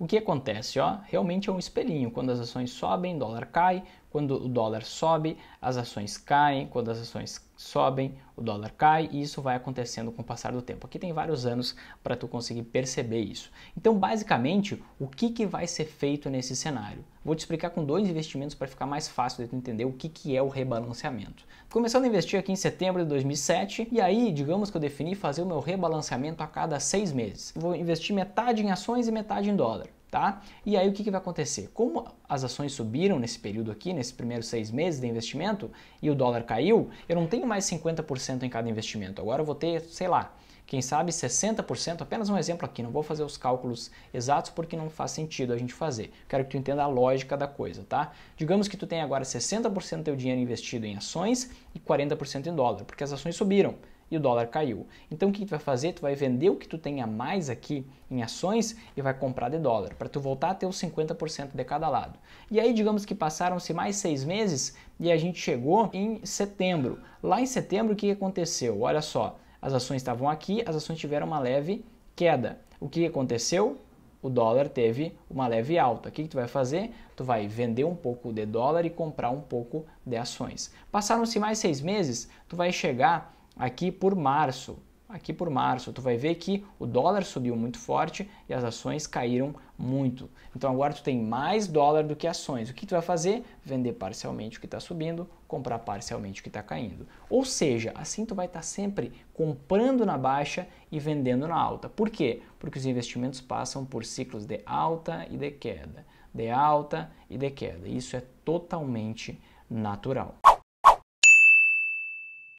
O que acontece? Ó, realmente é um espelhinho. Quando as ações sobem, dólar cai. Quando o dólar sobe, as ações caem, quando as ações sobem, o dólar cai e isso vai acontecendo com o passar do tempo. Aqui tem vários anos para tu conseguir perceber isso. Então, basicamente, o que, que vai ser feito nesse cenário? Vou te explicar com dois investimentos para ficar mais fácil de tu entender o que, que é o rebalanceamento. Começando a investir aqui em setembro de 2007 e aí, digamos que eu defini fazer o meu rebalanceamento a cada seis meses. Vou investir metade em ações e metade em dólar. Tá? E aí o que, que vai acontecer? Como as ações subiram nesse período aqui, nesses primeiros seis meses de investimento, e o dólar caiu, eu não tenho mais 50% em cada investimento. Agora eu vou ter, sei lá, quem sabe 60%, apenas um exemplo aqui, não vou fazer os cálculos exatos porque não faz sentido a gente fazer. Quero que tu entenda a lógica da coisa, tá? Digamos que tu tenha agora 60% do teu dinheiro investido em ações e 40% em dólar, porque as ações subiram e o dólar caiu. Então o que tu vai fazer? Tu vai vender o que tu tem a mais aqui em ações e vai comprar de dólar, para tu voltar a ter os 50% de cada lado. E aí digamos que passaram-se mais seis meses e a gente chegou em setembro. Lá em setembro o que aconteceu? Olha só, as ações estavam aqui, as ações tiveram uma leve queda. O que aconteceu? o dólar teve uma leve alta. O que, que, tu vai fazer? Tu vai vender um pouco de dólar e comprar um pouco de ações. Passaram-se mais seis meses, tu vai chegar aqui por março. Aqui por março, tu vai ver que o dólar subiu muito forte e as ações caíram muito. Então agora tu tem mais dólar do que ações. O que tu vai fazer? Vender parcialmente o que está subindo, comprar parcialmente o que está caindo. Ou seja, assim tu vai estar tá sempre comprando na baixa e vendendo na alta. Por quê? Porque os investimentos passam por ciclos de alta e de queda, de alta e de queda. Isso é totalmente natural.